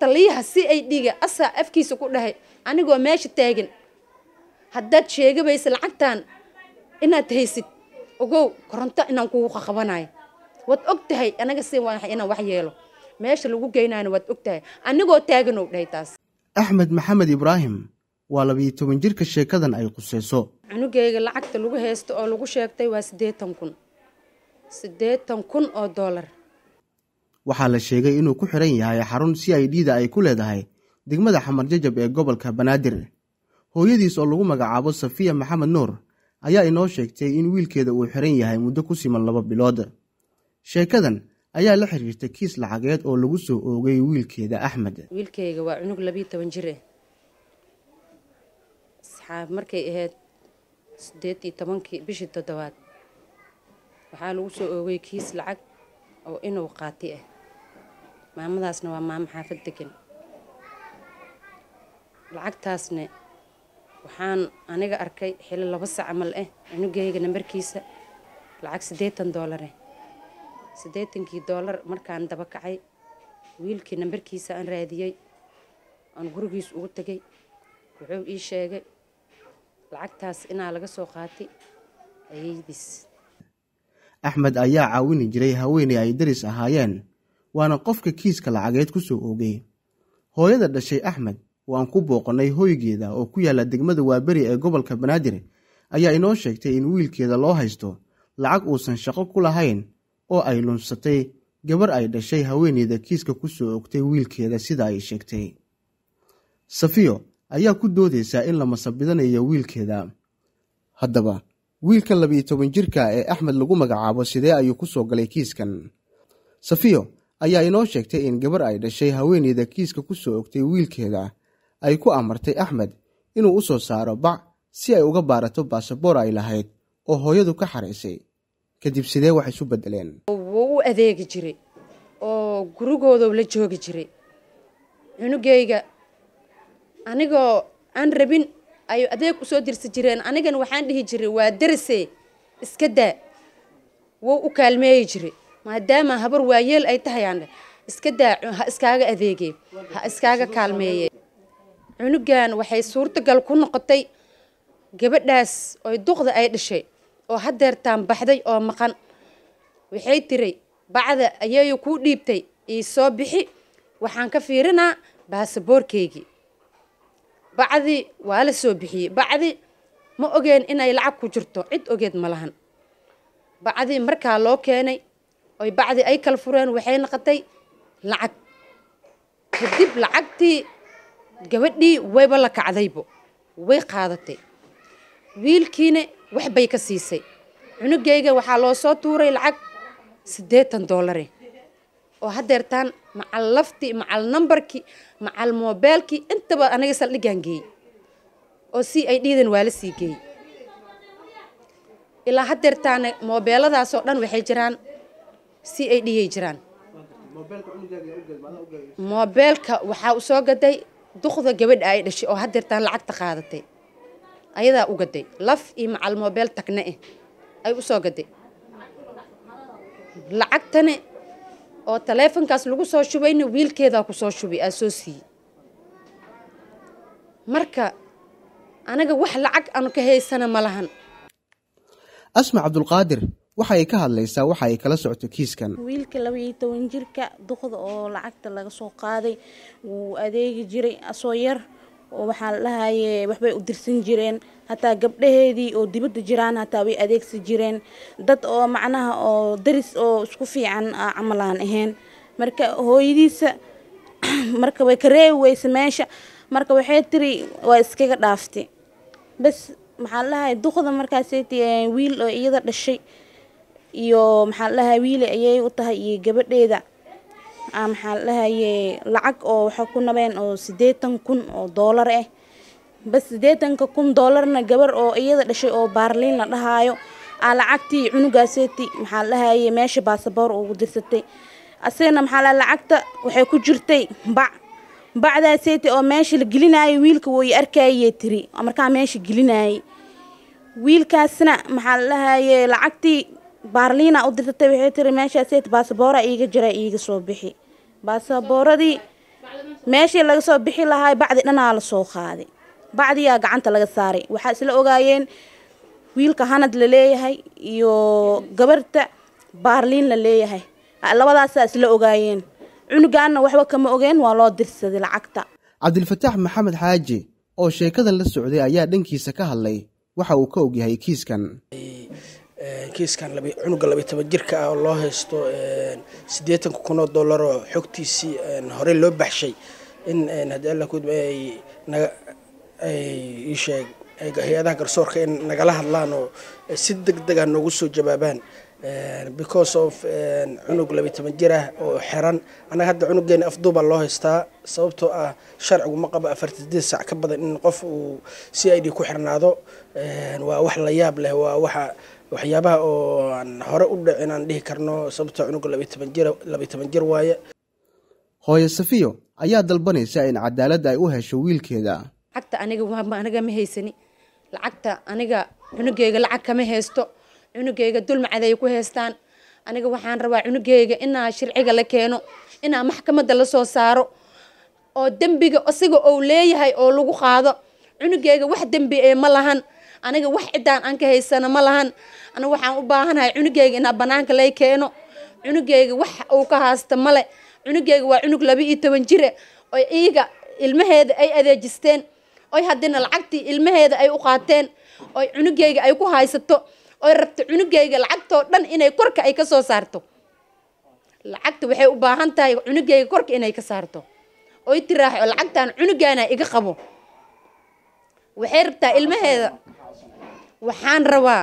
taliyaha si ay dhiga asaa afkiisa ku dhahay anigoo meesha taagan haddaad sheegabaysa lacagtaan inaad haysid ogow koronto inaan kugu qaqabanayo waad og tahay anaga si inaan wax yeelo meesha lagu geynayana waad og tahay anigoo taaganow dhahay taas axmed maxamed ibraahim waa labiyo toban jirka sheekadan ay quseyso cunugeyga lacagta lagu haysto oo lagu sheegtay waa siddeetan kun siddeetan kun oo doolar waxaa la sheegay inuu ku xiran yahay xarun c i d da ay ku leedahay degmada xamarjajab ee gobolka banaadir hooyadiis oo lagu magacaabo safiya maxamed nuur ayaa inoo sheegtay in wiilkeeda uu xiran yahay muddo ku siman laba bilood sheekadan ayaa la xiriirtay kiis lacageed oo lagu soo oogay wiilkeeda axmed wiilkeyga waa cunug labiyo toban jir saxaab markay ahayd sideed iyo tobankii bishii toddobaad waxaa lagu soo oogay kiis lacag oo inuu qaati ah maamadaasna waa maamo xaafad degan lacagtaasna waxaan aniga arkay xili laba sac camal eh cunugeyga nambarkiisa lacag siddeetan doolare eh. siddeetankii doolar markaan daba kacay wiilkii nambarkiisa aan raadiyey aan gurigiis ugu tegay wuxuu ii sheegay lacagtaas inaa laga soo qaatay ayeydiis axmed ayaa caawini jiray haweeney ay daris ahaayeen waana qofka kiiska lacageed ku soo oogay hooyada dhashay axmed waan ku booqannay hoygeeda oo ku yaalla degmada waaberi ee gobolka banaadir ayaa inoo sheegtay in wiilkeeda loo haysto lacag uusan shaqo ku lahayn oo ay lunsatay gabar ay dhashay haweeneyda kiiska ku soo ogtay wiilkeeda sida ay sheegtay safiyo ayaa ku doodaysaa in la masabidanayo wiilkeeda haddaba wiilka labiiyo toban jirka ee axmed lagu magacaabo sidee ayuu ku soo galay kiiskan safiyo ayaa inoo sheegtay in gabar ay dhashay haweeneyda kiiska ku soo ogtay wiilkeeda ay ku amartay axmed inuu u soo saaro bac si ay uga baarato baasaboor ay lahayd oo hooyadu ka xaraysay kadib sidee wax isu bedeleen wuu u adeegi jiray oo gurigoodau la joogi jiray cunugeyga anigoo aan rabin ayuu adeeg u soo dirsi jireen anigana waxaan dhihi jiray waa darise iska daa wuu u kaalmeeyi jiray maadaama habar waayeel ay tahay iska daa ha iskaaga adeegee ha iskaaga kaalmeeye cunugan waxay suurtagal ku noqotay gabadhaas oy duqda ay dhashay oo haddeertaan baxday oo maqan waxay tiray bacda ayay kuu dhiibtay ii soo bixi waxaan ka fiirinaa baasaboorkeygii bacdi waa la soo bixiyey bacdi ma ogeen inay lacag ku jirto cid ogeed ma lahan bacdi markaa loo keenay oy bacdi ay kala fureen waxay noqotay lacag kadib lacagtii gabadhii wayba la kacdaybo way qaadatay wiilkiina wax bay ka siisay cunugayga waxaa loo soo tuuray lacag siddeetan doolare oo haddeertaan macal laftii macal nambarkii macal moobeelkii intaba anaga saldhigaan geeyey oo si ay dhiidan waa la sii geeyey ilaa haddeertaana moobeeladaasoo dhan waxay jiraan si ay dhigay jiraan moobeelka waxaa usoo gaday duqda gabadha ay dhashay oo hadeertaan lacagta qaadatay ayadaa u gaday laf iyo macal moobeel tagna eh ay u soo gaday lacagtane oo taleefonkaas lagu soo shubayna wiilkeedaa ku soo shubay aa soo siiyey marka anaga wax lacag aanu ka haysana ma lahan asma cabdulqaadir waxa ay ka hadlaysaa waxa ay kala socoto kiiskan wiilka labaiyo toban jirka duqda oo lacagta laga soo qaaday wuu adeegi jiray asoo yar oo waxaa la waxbay u dirsan jireen hataa gabdhaheedii oo dibadda jiraan hataa way adeegsi jireen dad oo macnaha oo daris oo isku fiican ah, camalaan aan ahayn marka hooyadiisa marka way ka reebi weysa meesha marka waxay tiri waa iskaga dhaaftay bas maxaa la dhahaye duqda markaasay wiil oo iyada dhashay iyo maxaa ladhahay wiile ayay u tahay iyo gabadheeda ah, maxaa ladhahaye lacag oo waxay ku nabeen oo siddeetan kun oo doolar ah eh. bas siddeetanka kun doolarna gabar oo iyada dhashay oo baarliin la dhahaayo aa ah, lacagtii cunugaaseti maxaa ladhahaye meesha baasaboor ugu dirsatay asagana maxaa la lacagta waxay ku jirtay bac bacdaaseeti oo meesha la gelinaayo wiilka way arkayee tiri markaa meesha gelinaaye wiilkaasna maxaa la lacagtii baarliina u dirtatay waxay tiri meeshaas baasaboora iiga jira iiga soo bixi baasabooradii meeshii laga soo bixi lahaa bacdi dhanaa la soo qaaday bacdiyaa gacanta laga saaray waxaa isla ogaayeen wiilka hanad la leeyahay iyo gabarta baarliin la leeyahay ah, labadaasaa isla ogaayeen cunugaanna waxba kama ogeen waa loo dirsaday lacagta cabdilfataax maxamed xaaji oo sheekadan la socday ayaa dhankiisa ka hadlay waxa uu ka ogyahay kiiskan eh, kiiskan cunuga labiy toban jirka ah oo loo haysto siddeetan kun oo dollar oo xogtiisii horey loo baxshay in haddii alla kudba ay ay hay-adaha garsoorka in nagala hadlaan oo si deg dega ah noogu soo jawaabaan because of cunug labiy toban jir ah oo xiran annaga hadda cunugeena afduubaa loo haystaa sababtoo ah sharcigu ma qabo afartan sideed sac ka badan in qof uu c i d ku xirnaado waa wax la yaab leh waa waxa waxyaabaha oo aan hore u dhicin dhihi karno sababta ah cunuga labiy toban jir waaye hooyo safiyo ayaa dalbanaysa in cadaalad ay u hesho wiilkeeda lacagta aniga aniga ma haysani lacagta aniga cunugeyga lacag kama haysto cunugeyga dulmacad ay ku haystaan aniga waxaan rabaa cunugeyga inaa sharciga la keeno inaa maxkamadda la soo saaro oo dembiga isaga ou leeyahay oo lagu qaado cunugeyga wax dembi ee ma lahan aniga wax ciddaan aan ka haysana ma lahan ana waxaan u baahanahay cunugeyga inaa banaanka lay keeno cunugeyga wax uu ka haasta male cunugeyga waa cunug laba iyo toban jire oy iyaga ilmaheeda ay adeejisteen oy haddina lacagtii ilmaheeda ay u qaateen oy cunugeyga ay ku haysato oy rabto cunugeyga lacagtoo dhan inay korka ay ka soo saarto lacagta waxay u baahan tahay cunugeyga korka inay ka saarto oy tiraax oo lacagtaan iga qabo waxay rabtaa ilmaheeda waxaan rabaa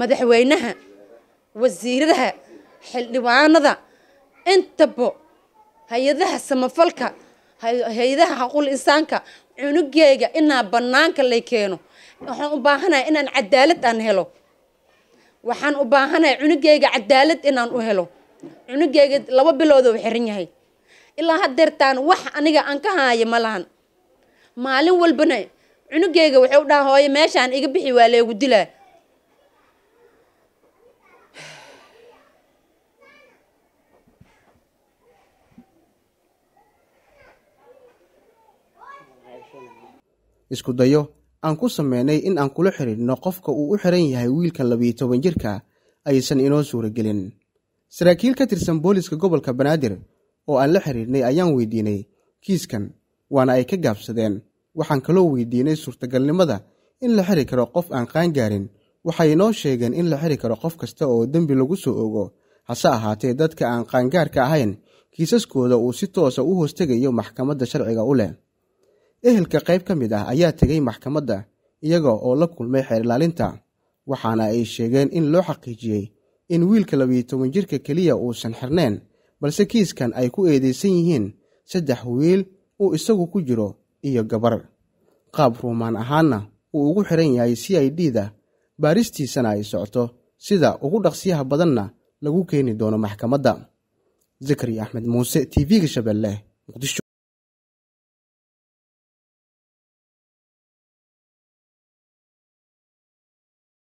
madaxweynaha wasiiradaha xildhibaanada intaba hay-adaha samafalka hay-adaha xaquul insaanka cunugeyga inaa bannaanka lay keeno waxaan u baahanahay inaan cadaalad aan helo waxaan u baahanahay cunugeyga cadaalad inaan u helo cunugeyga laba biloodo xiran yahay ilaa hadeertaan wax aniga aan ka haayo ma lahan maalin walbana cunugeyga waxay u dhaha hooyo meeshaan iga bixi waa leegu dilaa isku dayo aan ku sameynay in aan kula xidhiidhno qofka uu u xiran yahay wiilkan labiyo toban jirka aysan inoo suura saraakiil ka tirsan booliska gobolka banaadir oo aan la xidhiidhnay ayaan weydiinay kiiskan waana ay ka gaabsadeen waxaan kaloo weydiinay suurtagalnimada in la xiri karo qof aan qaangaarin waxay inoo sheegeen in la xiri karo qof kasta oo dembi lagu soo ogo hase ahaatee dadka aan qaangaarka ahayn kiisaskooda uu si toosa ah u hoostegayo maxkamadda sharciga u leh ehelka qayb ka mid ah ayaa tegay maxkamadda iyaga oo la kulmay xeer waxaana ay sheegeen in loo xaqiijiyey in wiilka labiyo toban jirka keliya uusan xirnayn balse kiiskan ay ku eedaysan yihiin saddex wiil uu isagu ku jiro iyo gabar qaab ruumaan ahaanna uu ugu xiran yahay c i d da baaristiisana ay socoto sida ugu dhaqsiyaha badanna lagu keeni doono maxkamadda zakari axmed muuse t v-ga shabeelle muqdisho